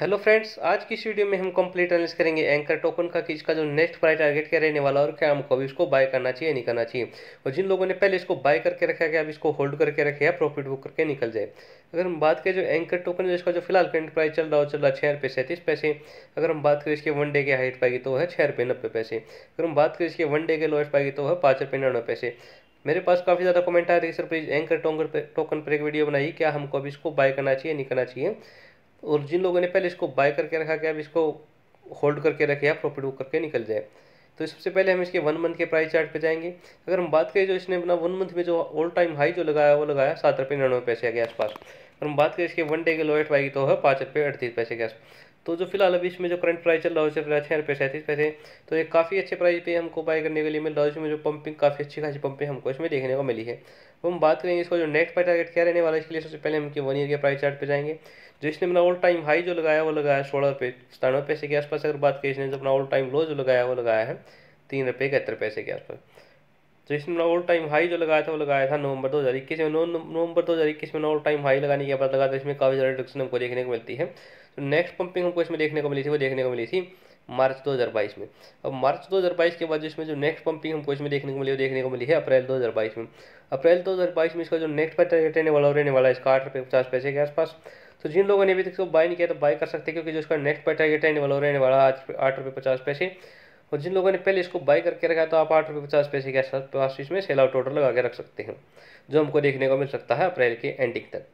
hello friends आज की इस वीडियो में हम कंप्लीट एनालिस करेंगे एंकर टोकन का कि इसका जो नेक्स्ट प्राइस टारगेट क्या रहने वाला और क्या हमको अभी इसको बाय करना चाहिए नहीं करना चाहिए और जिन लोगों ने पहले इसको बाय करके रखा है अब इसको होल्ड करके रखे या प्रॉफिट बुक करके निकल जाए अगर हम बात करें जो एंकर टोकन है इसका जो फिलहाल करेंट प्राइस चल रहा हो चल रहा है छः रुपये सैंतीस पैसे अगर हम बात करें इसके वन डे के हाइट पाएगी तो है छः रुपये नब्बे पैसे अगर हम बात करें इसके वन डे के लोएस्ट पाएगी तो है पाँच रुपये निन्यानवे पैसे मेरे पास काफ़ी ज़्यादा कमेंट आ रही है सर प्लीज़ एंकर टोकन पर एक वीडियो बनाइए क्या हमको अभी इसको बाय करना चाहिए नहीं करना चाहिए और जिन लोगों ने पहले इसको बाय करके रखा गया अब इसको होल्ड करके रखे या प्रॉफिट बुक करके निकल जाए तो सबसे पहले हम इसके वन मंथ के प्राइस चार्ट पे जाएंगे अगर हम बात करें जो इसने अपना वन मंथ में जो ऑल टाइम हाई जो लगाया वो लगाया सात रुपये निन्यानवे पैसे के आसपास अगर हम बात करें इसके वन डे के लोएस्ट वाई की तो है पाँच रुपये अड़तीस पैसे के आसपास तो जो फिलहाल अभी इसमें जो करंट प्राइस चल रहा है उससे प्राइस छः रुपये सैंतीस पैसे तो ये काफ़ी अच्छे प्राइस पे हमको बाय करने के लिए मिल रहा है इसमें जो पंपिंग काफ़ी अच्छी खासी पंपिंग हमको इसमें देखने को मिली है हम बात करेंगे इसको जो नेक्स्ट प्राइस टारगेट क्या रहने वाला है इसके लिए सबसे पहले हम के वन ईयर के प्राइस चार्ट पे जाएंगे जो इसने अपना ऑल टाइम हाई जो लगाया वो लगाया सोलह रुपये सतानवे पैसे के आसपास अगर बात करें इसने जो अपना ऑल टाइम लो जो लगाया वो लगाया है तीन रुपये इकहत्तर पैसे के आसपास तो जिसने इसने ऑल टाइम हाई जो लगाया था वो लगाया था नवंबर इक्कीस में नवंबर इक्कीस में ऑल टाइम हाई लगाने के बाद लगा था इसमें काफ़ी ज़्यादा रिडक्शन हमको देखने को मिलती है तो नेक्स्ट पंपिंग हमको इसमें देखने को मिली थी वो देखने को मिली थी मार्च 2022 में अब मार्च 2022 के बाद जो इसमें जो नेक्स्ट पंपिंग हमको इसमें देखने को मिली है देखने को मिली है अप्रैल 2022 में अप्रैल 2022 में इसका जो नेक्स्ट पर टारगेट रहने वाला रहने वाला है इसका आठ रुपये पचास पैसे के आसपास तो जिन लोगों ने अभी तक इसको बाय नहीं किया तो बाय कर सकते क्योंकि जो इसका नेक्स्ट पर टारगेट रहने वाला रहने वाला आठ रुपये पचास पैसे और जिन लोगों ने पहले इसको बाय करके रखा तो आप आठ रुपये पचास पैसे के आसपास इसमें सेल आउट ऑर्डर लगा के रख सकते हैं जो हमको देखने को मिल सकता है अप्रैल के एंडिंग तक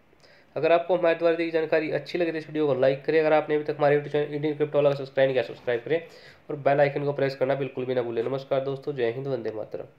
अगर आपको हमारे द्वारा दी जानकारी अच्छी लगे तो इस वीडियो को लाइक करें अगर आपने अभी तक हमारे यूट्यूब चैनल इंडियन क्रिप्टो वाला सब्सक्राइब किया सब्सक्राइब करें और बेल आइकन को प्रेस करना बिल्कुल भी ना भूलें नमस्कार दोस्तों जय हिंद वंदे मातरम